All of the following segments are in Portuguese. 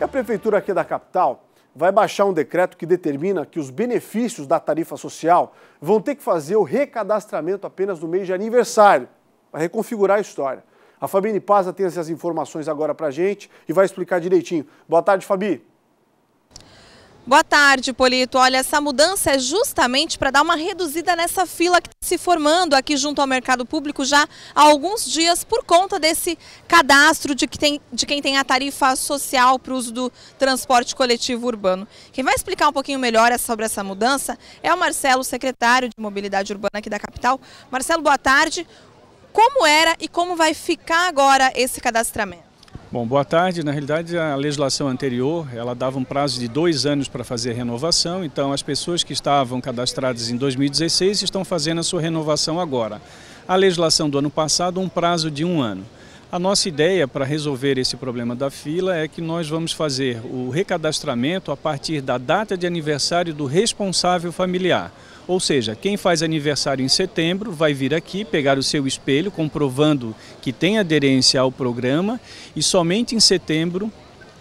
E a prefeitura aqui da capital vai baixar um decreto que determina que os benefícios da tarifa social vão ter que fazer o recadastramento apenas no mês de aniversário, para reconfigurar a história. A Fabiane Paza tem essas informações agora para a gente e vai explicar direitinho. Boa tarde, Fabi. Boa tarde, Polito. Olha, essa mudança é justamente para dar uma reduzida nessa fila que está se formando aqui junto ao mercado público já há alguns dias por conta desse cadastro de, que tem, de quem tem a tarifa social para o uso do transporte coletivo urbano. Quem vai explicar um pouquinho melhor é sobre essa mudança é o Marcelo, secretário de Mobilidade Urbana aqui da capital. Marcelo, boa tarde. Como era e como vai ficar agora esse cadastramento? Bom, boa tarde. Na realidade, a legislação anterior, ela dava um prazo de dois anos para fazer a renovação, então as pessoas que estavam cadastradas em 2016 estão fazendo a sua renovação agora. A legislação do ano passado, um prazo de um ano. A nossa ideia para resolver esse problema da fila é que nós vamos fazer o recadastramento a partir da data de aniversário do responsável familiar. Ou seja, quem faz aniversário em setembro vai vir aqui pegar o seu espelho, comprovando que tem aderência ao programa, e somente em setembro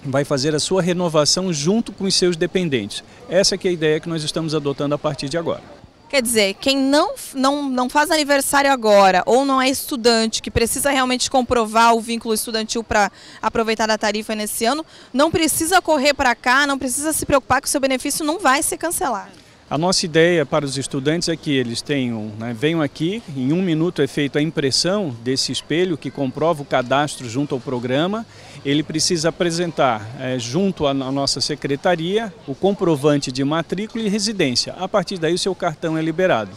vai fazer a sua renovação junto com os seus dependentes. Essa é a ideia que nós estamos adotando a partir de agora. Quer dizer, quem não, não, não faz aniversário agora ou não é estudante, que precisa realmente comprovar o vínculo estudantil para aproveitar a tarifa nesse ano, não precisa correr para cá, não precisa se preocupar que o seu benefício não vai ser cancelado. A nossa ideia para os estudantes é que eles tenham, né, venham aqui, em um minuto é feita a impressão desse espelho que comprova o cadastro junto ao programa. Ele precisa apresentar é, junto à nossa secretaria o comprovante de matrícula e residência. A partir daí o seu cartão é liberado.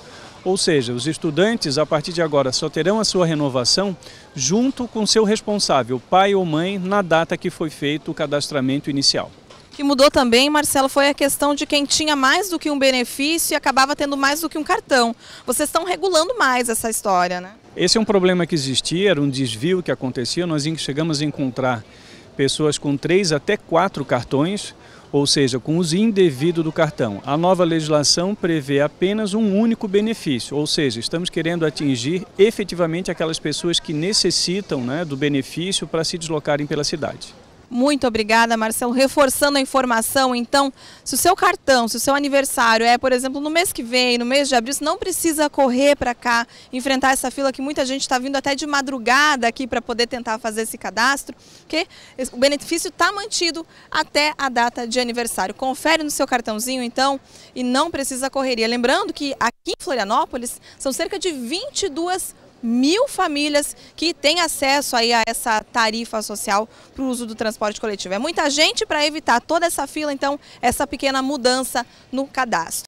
Ou seja, os estudantes a partir de agora só terão a sua renovação junto com seu responsável, pai ou mãe, na data que foi feito o cadastramento inicial que mudou também, Marcelo, foi a questão de quem tinha mais do que um benefício e acabava tendo mais do que um cartão. Vocês estão regulando mais essa história, né? Esse é um problema que existia, era um desvio que acontecia. Nós chegamos a encontrar pessoas com três até quatro cartões, ou seja, com uso indevido do cartão. A nova legislação prevê apenas um único benefício, ou seja, estamos querendo atingir efetivamente aquelas pessoas que necessitam né, do benefício para se deslocarem pela cidade. Muito obrigada, Marcelo. Reforçando a informação, então, se o seu cartão, se o seu aniversário é, por exemplo, no mês que vem, no mês de abril, você não precisa correr para cá, enfrentar essa fila que muita gente está vindo até de madrugada aqui para poder tentar fazer esse cadastro, porque o benefício está mantido até a data de aniversário. Confere no seu cartãozinho, então, e não precisa correria. Lembrando que aqui em Florianópolis são cerca de 22 mil famílias que têm acesso aí a essa tarifa social para o uso do transporte coletivo. É muita gente para evitar toda essa fila, então, essa pequena mudança no cadastro.